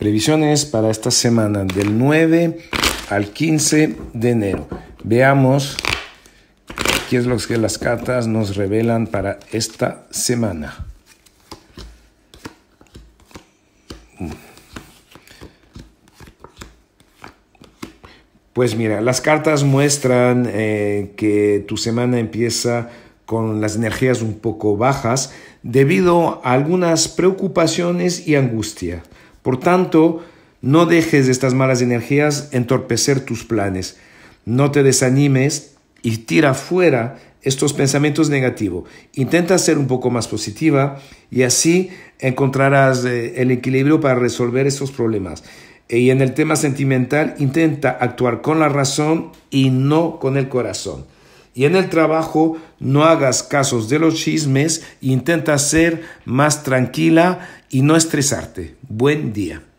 Previsiones para esta semana del 9 al 15 de enero. Veamos qué es lo que las cartas nos revelan para esta semana. Pues mira, las cartas muestran eh, que tu semana empieza con las energías un poco bajas debido a algunas preocupaciones y angustia. Por tanto, no dejes estas malas energías entorpecer tus planes. No te desanimes y tira fuera estos pensamientos negativos. Intenta ser un poco más positiva y así encontrarás eh, el equilibrio para resolver esos problemas. Eh, y en el tema sentimental, intenta actuar con la razón y no con el corazón. Y en el trabajo no hagas casos de los chismes, intenta ser más tranquila y no estresarte. Buen día.